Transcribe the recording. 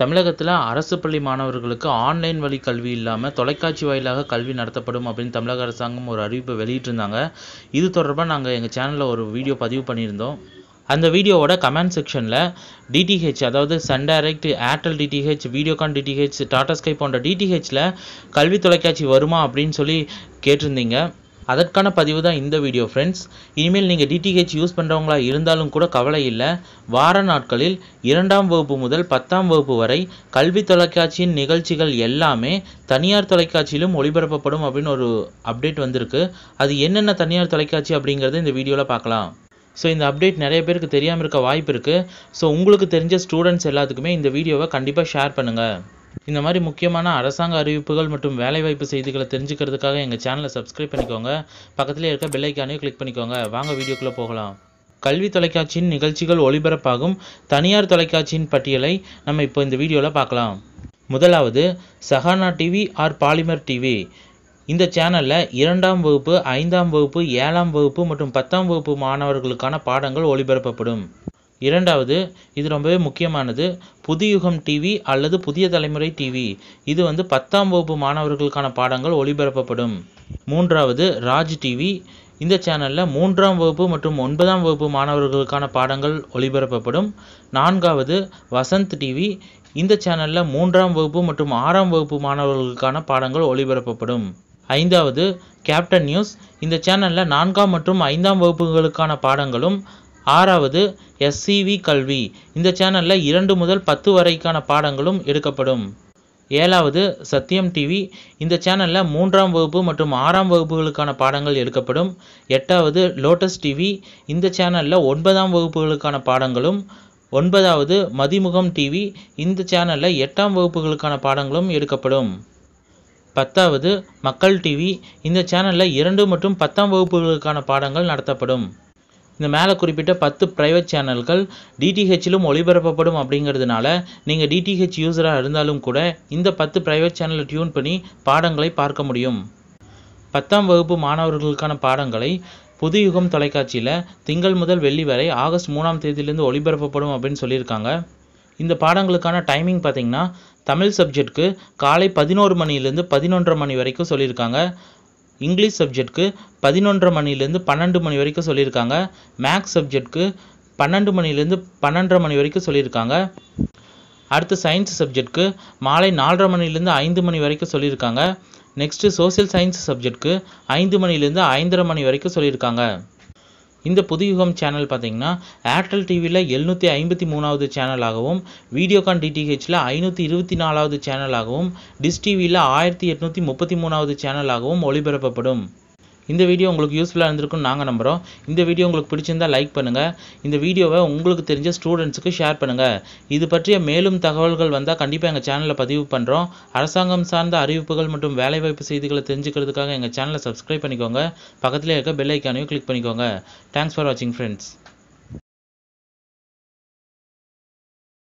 தமிழகத்தில் அரசு பள்ளி மாணவர்களுக்கு ஆன்லைன் வழி கல்வி இல்லாமல் தொலைக்காட்சி வாயிலாக கல்வி நடத்தப்படும் அப்படின்னு தமிழக அரசாங்கம் ஒரு அறிவிப்பை வெளியிட்டிருந்தாங்க இது தொடர்பாக நாங்கள் எங்கள் சேனலில் ஒரு வீடியோ பதிவு பண்ணியிருந்தோம் அந்த வீடியோவோட கமெண்ட் செக்ஷனில் டிடிஹெச் அதாவது Sun Direct Airtel DTH Videocon DTH Tata sky போன்ற டிடிஹெச்சில் கல்வி தொலைக்காட்சி வருமா அப்படின்னு சொல்லி கேட்டிருந்தீங்க அதற்கான பதிவு தான் இந்த வீடியோ ஃப்ரெண்ட்ஸ் இனிமேல் நீங்கள் டிடிஹெச் யூஸ் பண்ணுறவங்களா இருந்தாலும் கூட கவலை இல்லை வார நாட்களில் இரண்டாம் வகுப்பு முதல் பத்தாம் வகுப்பு வரை கல்வி தொலைக்காட்சியின் நிகழ்ச்சிகள் எல்லாமே தனியார் தொலைக்காட்சியிலும் ஒளிபரப்பப்படும் அப்படின்னு ஒரு அப்டேட் வந்திருக்கு அது என்னென்ன தனியார் தொலைக்காட்சி அப்படிங்கிறத இந்த வீடியோவில் பார்க்கலாம் ஸோ இந்த அப்டேட் நிறைய பேருக்கு தெரியாமல் இருக்க வாய்ப்பு இருக்குது ஸோ உங்களுக்கு தெரிஞ்ச ஸ்டூடெண்ட்ஸ் எல்லாத்துக்குமே இந்த வீடியோவை கண்டிப்பாக ஷேர் பண்ணுங்கள் இந்த மாதிரி முக்கியமான அரசாங்க அறிவிப்புகள் மற்றும் வேலைவாய்ப்பு செய்திகளை தெரிஞ்சுக்கிறதுக்காக எங்கள் சேனலை சப்ஸ்கிரைப் பண்ணிக்கோங்க பக்கத்துலேயே இருக்க பெல்லைக்கானையும் கிளிக் பண்ணிக்கோங்க வாங்க வீடியோக்குள்ளே போகலாம் கல்வி தொலைக்காட்சியின் நிகழ்ச்சிகள் ஒளிபரப்பாகும் தனியார் தொலைக்காட்சியின் பட்டியலை நம்ம இப்போ இந்த வீடியோவில் பார்க்கலாம் முதலாவது Sahana TV or Polimer TV இந்த சேனலில் இரண்டாம் வகுப்பு ஐந்தாம் வகுப்பு ஏழாம் வகுப்பு மற்றும் பத்தாம் வகுப்பு மாணவர்களுக்கான பாடங்கள் ஒளிபரப்பப்படும் இரண்டாவது இது ரொம்பவே முக்கியமானது புதியுகம் டிவி அல்லது புதிய தலைமுறை டிவி இது வந்து பத்தாம் வகுப்பு மாணவர்களுக்கான பாடங்கள் ஒளிபரப்பப்படும் மூன்றாவது ராஜ் டிவி இந்த சேனலில் மூன்றாம் வகுப்பு மற்றும் ஒன்பதாம் வகுப்பு மாணவர்களுக்கான பாடங்கள் ஒளிபரப்பப்படும் நான்காவது வசந்த் டிவி இந்த சேனலில் மூன்றாம் வகுப்பு மற்றும் ஆறாம் வகுப்பு மாணவர்களுக்கான பாடங்கள் ஒளிபரப்பப்படும் ஐந்தாவது கேப்டன் நியூஸ் இந்த சேனலில் நான்காம் மற்றும் ஐந்தாம் வகுப்புகளுக்கான பாடங்களும் ஆறாவது எஸ்சிவி கல்வி இந்த சேனலில் இரண்டு முதல் பத்து வரைக்கான பாடங்களும் எடுக்கப்படும் ஏழாவது சத்தியம் டிவி இந்த சேனலில் மூன்றாம் வகுப்பு மற்றும் ஆறாம் வகுப்புகளுக்கான பாடங்கள் எடுக்கப்படும் எட்டாவது லோட்டஸ் டிவி இந்த சேனலில் ஒன்பதாம் வகுப்புகளுக்கான பாடங்களும் ஒன்பதாவது மதிமுகம் டிவி இந்த சேனலில் எட்டாம் வகுப்புகளுக்கான பாடங்களும் எடுக்கப்படும் பத்தாவது மக்கள் டிவி இந்த சேனலில் இரண்டு மற்றும் பத்தாம் வகுப்புகளுக்கான பாடங்கள் நடத்தப்படும் இந்த மேலே குறிப்பிட்ட பத்து ப்ரைவேட் சேனல்கள் டிடிஹெச்சிலும் ஒளிபரப்பப்படும் அப்படிங்கிறதுனால நீங்கள் டிடிஹெச் யூஸராக இருந்தாலும் கூட இந்த பத்து ப்ரைவேட் சேனலை டியூன் பண்ணி பாடங்களை பார்க்க முடியும் பத்தாம் வகுப்பு மாணவர்களுக்கான பாடங்களை புதுயுகம் தொலைக்காட்சியில் திங்கள் முதல் வெள்ளி வரை ஆகஸ்ட் மூணாம் தேதியிலிருந்து ஒளிபரப்பப்படும் அப்படின்னு சொல்லியிருக்காங்க இந்த பாடங்களுக்கான டைமிங் பார்த்திங்கன்னா தமிழ் சப்ஜெக்ட்க்கு காலை பதினோரு மணிலேருந்து பதினொன்றரை மணி வரைக்கும் சொல்லியிருக்காங்க இங்கிலீஷ் சப்ஜெக்ட்க்கு பதினொன்றரை மணிலேருந்து பன்னெண்டு மணி வரைக்கும் சொல்லியிருக்காங்க மேக்ஸ் சப்ஜெக்ட்க்கு பன்னெண்டு மணிலேருந்து பன்னெண்டரை மணி வரைக்கும் சொல்லியிருக்காங்க அடுத்து சயின்ஸ் சப்ஜெக்ட்க்கு மாலை நாலரை மணிலேருந்து ஐந்து மணி வரைக்கும் சொல்லியிருக்காங்க நெக்ஸ்ட்டு சோசியல் சயின்ஸ் சப்ஜெக்ட்க்கு ஐந்து மணிலேருந்து ஐந்தரை மணி வரைக்கும் சொல்லியிருக்காங்க இந்த புதுயுகம் சேனல் பார்த்தீங்கன்னா ஏர்டெல் டிவியில் எழுநூற்றி ஐம்பத்தி மூணாவது சேனலாகவும் வீடியோகான் டிடிஹெச்சில் ஐநூற்றி இருபத்தி நாலாவது சேனலாகவும் டிஷ் டிவியில் ஆயிரத்தி எட்நூற்றி முப்பத்தி மூணாவது சேனலாகவும் ஒளிபரப்பப்படும் இந்த வீடியோ உங்களுக்கு யூஸ்ஃபுல்லாக இருந்திருக்கும் நாங்கள் நம்புகிறோம் இந்த வீடியோ உங்களுக்கு பிடிச்சிருந்தால் லைக் பண்ணுங்கள் இந்த வீடியோவை உங்களுக்கு தெரிஞ்ச ஸ்டூடெண்ட்ஸுக்கு ஷேர் பண்ணுங்கள் இது பற்றிய மேலும் தகவல்கள் வந்தால் கண்டிப்பாக எங்கள் சேனலில் பதிவு பண்ணுறோம் அரசாங்கம் சார்ந்த அறிவிப்புகள் மற்றும் வேலைவாய்ப்பு செய்திகளை தெரிஞ்சுக்கிறதுக்காக எங்கள் சேனலை சப்ஸ்கிரைப் பண்ணிக்கோங்க பக்கத்தில் இருக்க பெல்லைக்கானையும் கிளிக் பண்ணிக்கோங்க தேங்க்ஸ் ஃபார் வாட்சிங் ஃப்ரெண்ட்ஸ்